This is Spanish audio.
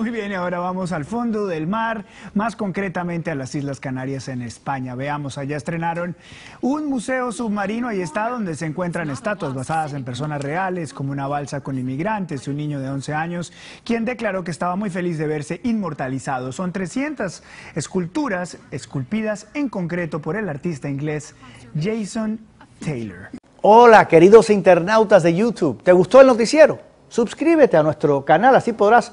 muy bien, ahora vamos al fondo del mar, más concretamente a las Islas Canarias en España. Veamos, allá estrenaron un museo submarino, ahí está, donde se encuentran estatuas basadas en personas reales, como una balsa con inmigrantes y un niño de 11 años, quien declaró que estaba muy feliz de verse inmortalizado. Son 300 esculturas esculpidas en concreto por el artista inglés Jason Taylor. Hola, queridos internautas de YouTube, ¿te gustó el noticiero? Suscríbete a nuestro canal, así podrás